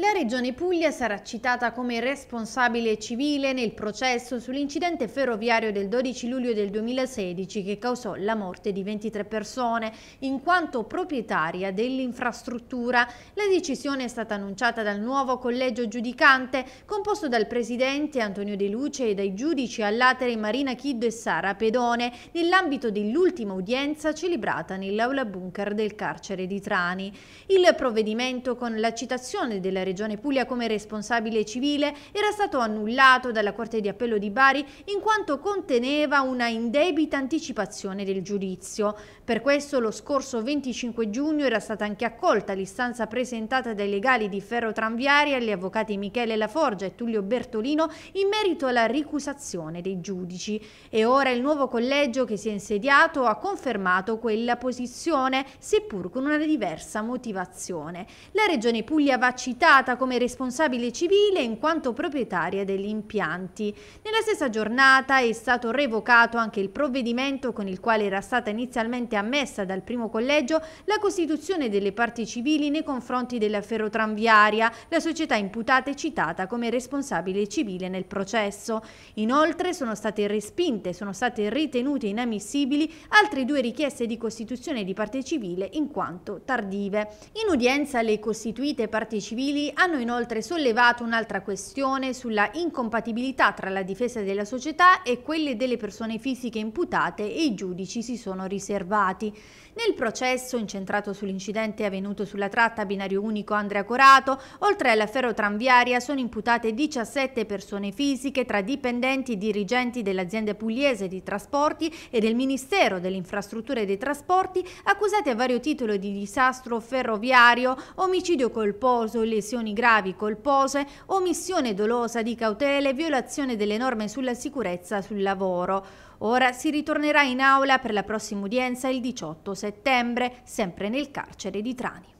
La Regione Puglia sarà citata come responsabile civile nel processo sull'incidente ferroviario del 12 luglio del 2016 che causò la morte di 23 persone in quanto proprietaria dell'infrastruttura. La decisione è stata annunciata dal nuovo collegio giudicante composto dal presidente Antonio De Luce e dai giudici all'atere Marina Chiddo e Sara Pedone nell'ambito dell'ultima udienza celebrata nell'aula bunker del carcere di Trani. Il provvedimento con la citazione della Regione Puglia come responsabile civile era stato annullato dalla Corte di Appello di Bari in quanto conteneva una indebita anticipazione del giudizio. Per questo lo scorso 25 giugno era stata anche accolta l'istanza presentata dai legali di Ferro Tranviari agli avvocati Michele Laforgia e Tullio Bertolino in merito alla ricusazione dei giudici. E ora il nuovo collegio che si è insediato ha confermato quella posizione, seppur con una diversa motivazione. La Regione Puglia va citata imputata come responsabile civile in quanto proprietaria degli impianti. Nella stessa giornata è stato revocato anche il provvedimento con il quale era stata inizialmente ammessa dal primo collegio la costituzione delle parti civili nei confronti della ferrotranviaria, la società imputata e citata come responsabile civile nel processo. Inoltre sono state respinte, sono state ritenute inammissibili altre due richieste di costituzione di parte civile in quanto tardive. In udienza le costituite parti civili civili hanno inoltre sollevato un'altra questione sulla incompatibilità tra la difesa della società e quelle delle persone fisiche imputate e i giudici si sono riservati. Nel processo incentrato sull'incidente avvenuto sulla tratta binario unico Andrea Corato, oltre alla ferrotranviaria sono imputate 17 persone fisiche tra dipendenti e dirigenti dell'azienda pugliese di trasporti e del Ministero delle Infrastrutture e dei Trasporti accusate a vario titolo di disastro ferroviario, omicidio colposo, lesioni lesioni gravi colpose, omissione dolosa di cautele, violazione delle norme sulla sicurezza sul lavoro. Ora si ritornerà in aula per la prossima udienza il 18 settembre, sempre nel carcere di Trani.